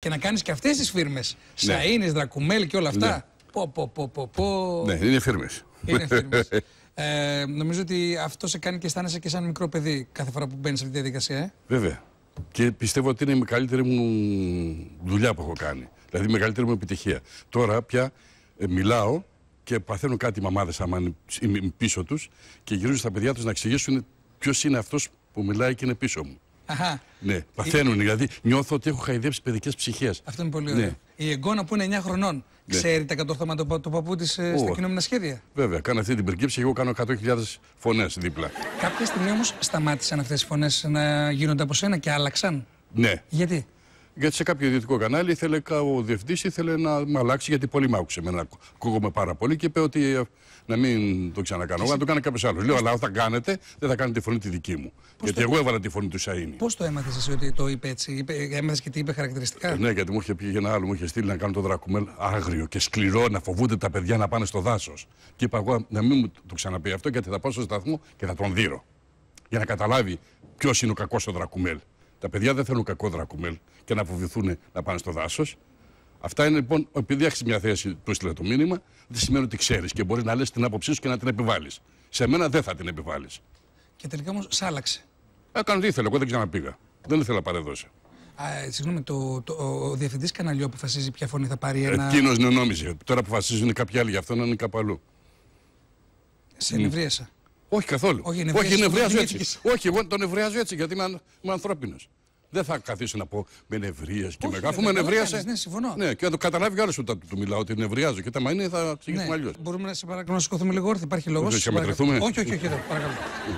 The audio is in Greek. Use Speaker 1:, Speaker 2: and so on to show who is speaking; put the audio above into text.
Speaker 1: και να κάνεις και αυτές τις φίρμες. Ναι. Σαΐνες, Δρακουμέλ και όλα αυτά. Ναι. Πω, πω, πω, πω, Ναι, είναι
Speaker 2: φίρμες. Είναι φίρμες.
Speaker 1: ε, νομίζω ότι αυτό σε κάνει και αισθάνεσαι και σαν μικρό παιδί κάθε φορά που μπαίνεις σε αυτή τη διαδικασία. Ε.
Speaker 2: Βέβαια. Και πιστεύω ότι είναι η μεγαλύτερη μου δουλειά που έχω κάνει. Δηλαδή η μεγαλύτερη μου επιτυχία. Τώρα πια ε, μιλάω και παθαίνουν κάτι οι μαμάδες, άμα είναι πίσω τους, και γυρίζουν στα παιδιά τους να εξηγήσουν ποιος είναι αυτός που μιλάει και είναι πίσω μου. Αχα. Ναι, παθαίνουν. Δηλαδή νιώθω ότι έχω χαϊδέψει παιδικές ψυχές.
Speaker 1: Αυτό είναι πολύ ναι. ωραίο. Ναι. Η Εγγόνα που είναι 9 χρονών, ναι. ξέρει τα κατορθώματα του το παππού της ε, στα κοινόμενα
Speaker 2: σχέδια. Βέβαια, κάνω αυτή την περκύψη. Εγώ κάνω 100.000 φωνές δίπλα.
Speaker 1: Κάποια στιγμή όμως σταμάτησαν αυτές οι φωνές να γίνονται από σένα και άλλαξαν.
Speaker 2: Ναι. Γιατί γιατί σε κάποιο ιδιωτικό κανάλι ήθελε ο διευθυντής ήθελε να με αλλάξει γιατί πολύ μ' άκουσε εμένα. Ακούγομαι πάρα πολύ και είπε ότι ε, να μην το ξανακάνω. Εγώ να το κάνω κάποιος άλλος. Λέω, αλλά όταν κάνετε, δεν θα κάνετε τη φωνή τη δική μου. γιατί εγώ έβαλα τη φωνή του Σαΐνη.
Speaker 1: Πώς το έμαθες εσύ ότι το είπε έτσι, είπε, έμαθες και τι είπε χαρακτηριστικά.
Speaker 2: Ε, ναι, γιατί μου είχε πει ένα άλλο, μου είχε στείλει να κάνω το δρακουμέλ άγριο και σκληρό, να φοβούνται τα παιδιά να πάνε στο δάσος. Και είπα εγώ να μην μου το ξαναπεί αυτό, γιατί θα πάω στο σταθμό και θα τον δείρω. Για να καταλάβει ποιος είναι ο κακός ο δρακουμέλ. Τα παιδιά δεν θέλουν κακό δρακουμέλ και να φοβηθούν να πάνε στο δάσος. Αυτά είναι λοιπόν, επειδή έχεις μια θέση, του έστειλε το μήνυμα, δεν σημαίνει ότι ξέρεις και μπορείς να λες την άποψή σου και να την επιβάλλεις. Σε μένα δεν θα την επιβάλλεις. Και τελικά όμως σ' άλλαξε. Έκανε τι ήθελε, εγώ δεν ξαναπήγα. Δεν ήθελα να παρεδώσω.
Speaker 1: Ε, συγγνώμη, το, το, ο διευθυντής καναλιού αποφασίζει ποια φωνή θα πάρει ένα. Εκείνος
Speaker 2: νόμιζε. Τώρα αποφασίζουν κάποιοι άλλοι γι' αυτό να είναι κάπου αλλού. Σε
Speaker 1: ενευρίασα. Όχι καθόλου. Όχι, νευρίαζω έτσι.
Speaker 2: Όχι, εγώ τον νευρίαζω έτσι γιατί είμαι, είμαι ανθρώπινος. Δεν θα καθίσω να πω με νευρίε και μεγάλο. Αφού με νευρίασε. Ναι, συμφωνώ. Ναι, και θα το καταλάβει άλλος όταν του μιλάω ότι νευριάζω. Και τα μα είναι, θα ναι, ξεκινήσουμε ναι. αλλιώς. Μπορούμε να
Speaker 1: σε παρακαλώ να σηκωθούμε λίγο όρθιοι. Υπάρχει λόγος. Όχι, όχι, όχι, παρακαλώ.